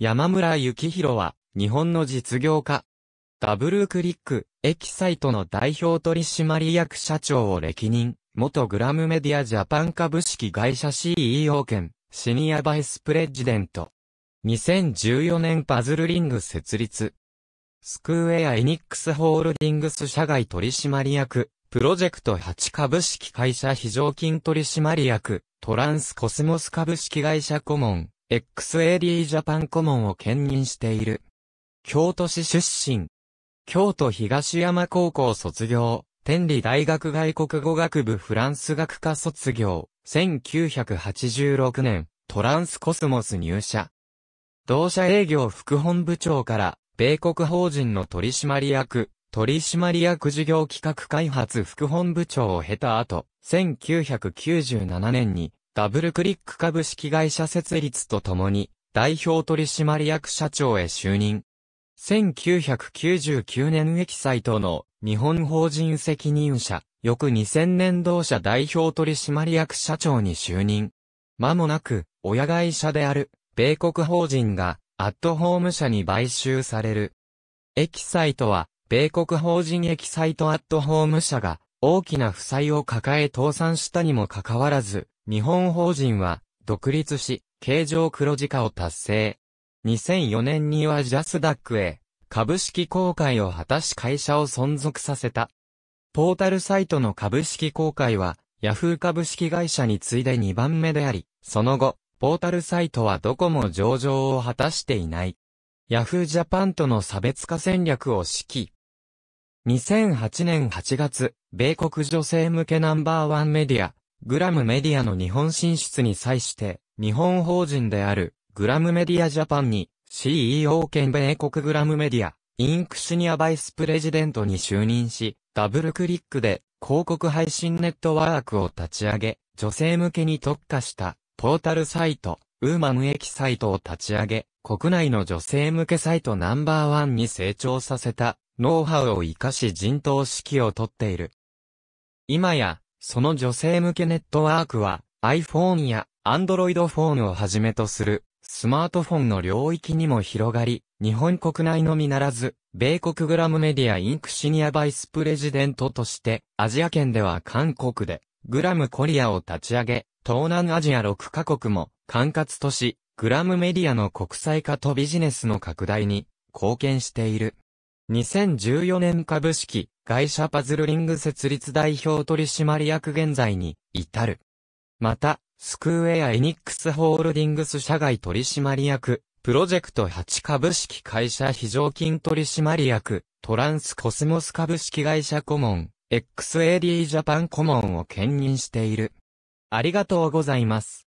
山村幸宏は、日本の実業家。ダブルクリック、エキサイトの代表取締役社長を歴任、元グラムメディアジャパン株式会社 CEO 兼、シニアバイスプレジデント。2014年パズルリング設立。スクウェアエニックスホールディングス社外取締役、プロジェクト8株式会社非常勤取締役、トランスコスモス株式会社顧問。XAD ジャパン顧問を兼任している。京都市出身。京都東山高校卒業。天理大学外国語学部フランス学科卒業。1986年、トランスコスモス入社。同社営業副本部長から、米国法人の取締役、取締役事業企画開発副本部長を経た後、1997年にダブルクリック株式会社設立とともに、代表取締役社長へ就任。1999年エキサイトの日本法人責任者、翌2000年同社代表取締役社長に就任。間もなく、親会社である、米国法人が、アットホーム社に買収される。エキサイトは、米国法人エキサイトアットホーム社が、大きな負債を抱え倒産したにもかかわらず、日本法人は独立し、経常黒字化を達成。2004年にはジャスダックへ株式公開を果たし会社を存続させた。ポータルサイトの株式公開は、ヤフー株式会社に次いで2番目であり、その後、ポータルサイトはどこも上場を果たしていない。ヤフージャパンとの差別化戦略を指揮。2008年8月、米国女性向けナンバーワンメディア、グラムメディアの日本進出に際して、日本法人である、グラムメディアジャパンに、CEO 兼米国グラムメディア、インクシニアバイスプレジデントに就任し、ダブルクリックで広告配信ネットワークを立ち上げ、女性向けに特化したポータルサイト、ウーマエ駅サイトを立ち上げ、国内の女性向けサイトナンバーワンに成長させたノウハウを活かし人頭指揮をとっている。今や、その女性向けネットワークは iPhone や Android フォンをはじめとするスマートフォンの領域にも広がり、日本国内のみならず、米国グラムメディアインクシニアバイスプレジデントとして、アジア圏では韓国で、グラムコリアを立ち上げ、東南アジア6カ国も管轄とし、グラムメディアの国際化とビジネスの拡大に貢献している。2014年株式会社パズルリング設立代表取締役現在に至る。また、スクウェアエニックスホールディングス社外取締役、プロジェクト8株式会社非常勤取締役、トランスコスモス株式会社顧問、XAD ジャパン顧問を兼任している。ありがとうございます。